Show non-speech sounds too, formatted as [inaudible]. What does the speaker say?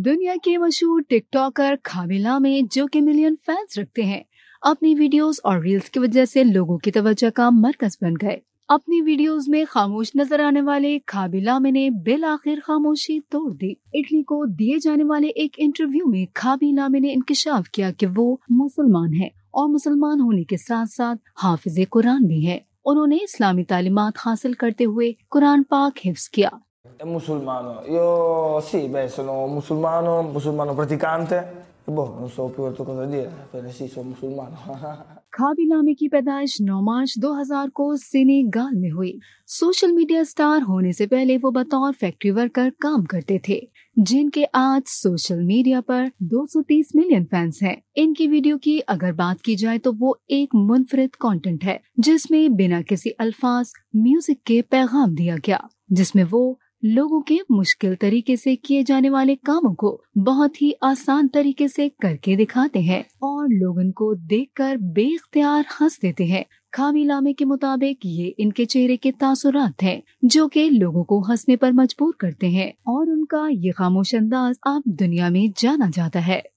दुनिया के मशहूर टिकटॉकर खामिला में जो के मिलियन फैंस रखते हैं अपनी वीडियोस और रील्स की वजह से लोगों की तवज्जो का मरकज बन गए अपनी वीडियोस में खामोश नजर आने वाले खाबिला ने बिल आखिर खामोशी तोड़ दी इटली को दिए जाने वाले एक इंटरव्यू में खाबिला ने इंकशाफ किया कि वो मुसलमान है और मुसलमान होने के साथ साथ हाफिज कुरान भी है उन्होंने इस्लामी तालीमत हासिल करते हुए कुरान पाक हिफ्स किया È musulmano, io sì, beh, sono musulmano, musulmano praticante. Boh, non so più altro cosa dire, bene sì, sono musulmano. खाबी [laughs] लामी की पैदाइश 9 मार्च 2000 को सेनेगाल में हुई सोशल मीडिया स्टार होने से पहले वो बतौर फैक्ट्री वर्कर काम करते थे जिनके आज सोशल मीडिया पर 230 मिलियन फैंस हैं। इनकी वीडियो की अगर बात की जाए तो वो एक मुनफरद कंटेंट है जिसमें बिना किसी अल्फाज म्यूजिक के पैगाम दिया गया जिसमें वो लोगों के मुश्किल तरीके से किए जाने वाले कामों को बहुत ही आसान तरीके से करके दिखाते हैं और लोग उनको देखकर बेख्तियार हंस देते हैं खामी लामे के मुताबिक ये इनके चेहरे के तासुरात हैं जो कि लोगों को हंसने पर मजबूर करते हैं और उनका ये खामोश अंदाज अब दुनिया में जाना जाता है